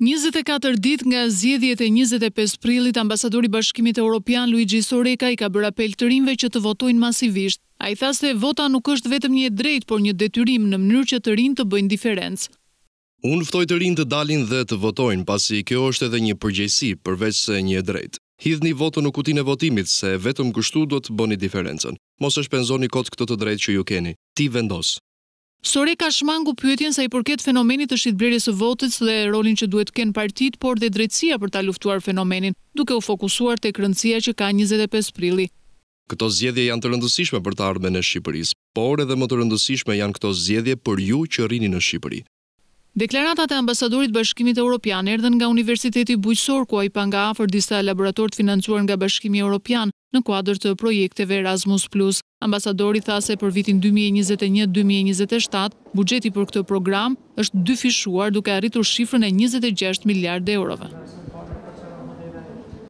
24 dit nga zjedhjet e 25 prillit, ambasadori bashkimit e Europian Luigi Soreka i ka bërë apel të rinve që të votojnë masivisht. A i tha se vota nuk është vetëm një drejt, por një detyrim në mënyrë që të rinë të bëjnë diferencë. Unë ftoj të rinë të dalin dhe të votojnë, pasi kjo është edhe një përgjësi përveç se një drejt. Hidhni votën në kutinë e votimit se vetëm kështu do të bëni diferencën. Mos e shpenzoni kot këtë të drejtë që ju keni. Ti vendos. Sore ka shmangu pyetjen sa i përket fenomenit të shqitbrerjes së votës dhe rolin që duhet kënë partit, por dhe drejtsia për ta luftuar fenomenin, duke u fokusuar të kërëndësia që ka 25 prili. Këto zjedje janë të rëndësishme për të ardhme në Shqipëris, por edhe më të rëndësishme janë këto zjedje për ju që rini në Shqipëri. Deklaratat e ambasadorit Bashkimit Evropian erdhën nga Universiteti Bujqësor ku ai pa nga afër disa laborator të financuar nga Bashkimi Evropian në kuadër të projekteve Erasmus+. Ambasadori tha se për vitin 2021-2027, bugjeti për këtë program është dyfishuar duke arritur shifrën e 26 miliard eurove.